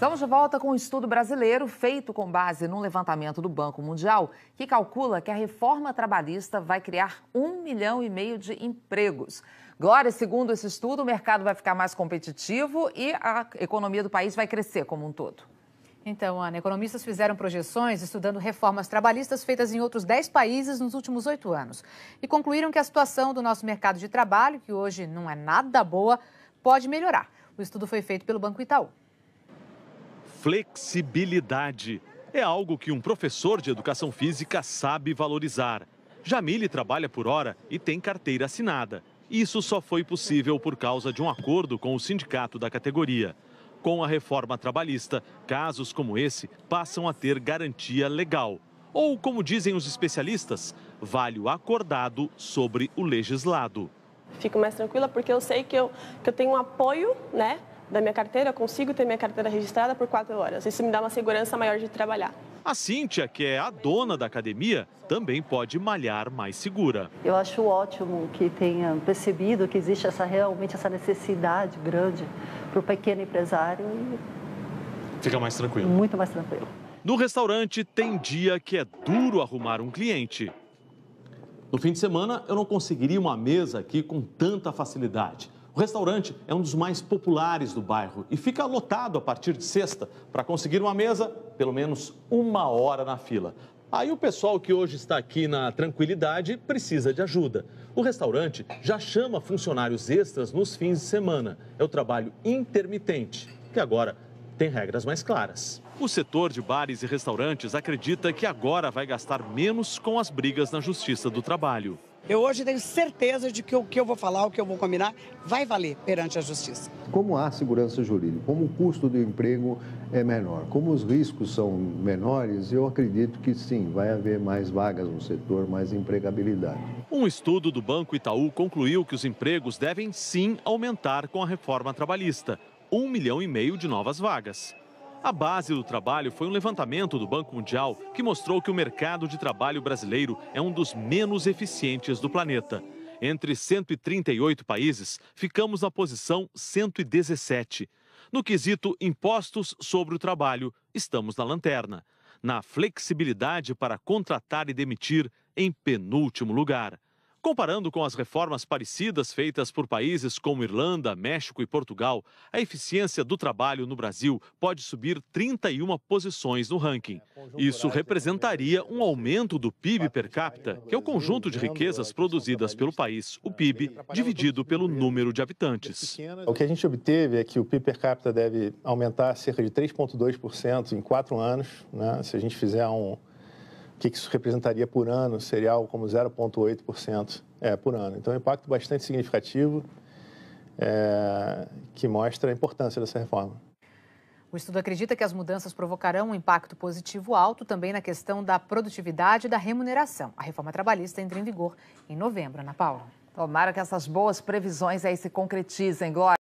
Estamos de volta com um estudo brasileiro feito com base num levantamento do Banco Mundial, que calcula que a reforma trabalhista vai criar um milhão e meio de empregos. Glória, segundo esse estudo, o mercado vai ficar mais competitivo e a economia do país vai crescer como um todo. Então, Ana, economistas fizeram projeções estudando reformas trabalhistas feitas em outros 10 países nos últimos oito anos e concluíram que a situação do nosso mercado de trabalho, que hoje não é nada boa, pode melhorar. O estudo foi feito pelo Banco Itaú. Flexibilidade é algo que um professor de educação física sabe valorizar. Jamile trabalha por hora e tem carteira assinada. Isso só foi possível por causa de um acordo com o sindicato da categoria. Com a reforma trabalhista, casos como esse passam a ter garantia legal. Ou, como dizem os especialistas, vale o acordado sobre o legislado. Fico mais tranquila porque eu sei que eu, que eu tenho um apoio né, da minha carteira, eu consigo ter minha carteira registrada por quatro horas. Isso me dá uma segurança maior de trabalhar. A Cíntia, que é a dona da academia, também pode malhar mais segura. Eu acho ótimo que tenha percebido que existe essa realmente essa necessidade grande para o pequeno empresário. e Fica mais tranquilo. Muito mais tranquilo. No restaurante tem dia que é duro arrumar um cliente. No fim de semana eu não conseguiria uma mesa aqui com tanta facilidade. O restaurante é um dos mais populares do bairro e fica lotado a partir de sexta. Para conseguir uma mesa, pelo menos uma hora na fila. Aí o pessoal que hoje está aqui na tranquilidade precisa de ajuda. O restaurante já chama funcionários extras nos fins de semana. É o trabalho intermitente, que agora tem regras mais claras. O setor de bares e restaurantes acredita que agora vai gastar menos com as brigas na Justiça do Trabalho. Eu hoje tenho certeza de que o que eu vou falar, o que eu vou combinar, vai valer perante a justiça. Como há segurança jurídica, como o custo do emprego é menor, como os riscos são menores, eu acredito que sim, vai haver mais vagas no setor, mais empregabilidade. Um estudo do Banco Itaú concluiu que os empregos devem sim aumentar com a reforma trabalhista. Um milhão e meio de novas vagas. A base do trabalho foi um levantamento do Banco Mundial que mostrou que o mercado de trabalho brasileiro é um dos menos eficientes do planeta. Entre 138 países, ficamos na posição 117. No quesito impostos sobre o trabalho, estamos na lanterna. Na flexibilidade para contratar e demitir, em penúltimo lugar. Comparando com as reformas parecidas feitas por países como Irlanda, México e Portugal, a eficiência do trabalho no Brasil pode subir 31 posições no ranking. É, Isso representaria um aumento do PIB per capita, que é o conjunto de riquezas produzidas pelo país, o PIB, dividido pelo número de habitantes. O que a gente obteve é que o PIB per capita deve aumentar cerca de 3,2% em quatro anos, né? se a gente fizer um que isso representaria por ano, seria algo como 0,8% é, por ano. Então, é um impacto bastante significativo é, que mostra a importância dessa reforma. O estudo acredita que as mudanças provocarão um impacto positivo alto também na questão da produtividade e da remuneração. A reforma trabalhista entra em vigor em novembro, Ana Paula. Tomara que essas boas previsões aí se concretizem, Glória.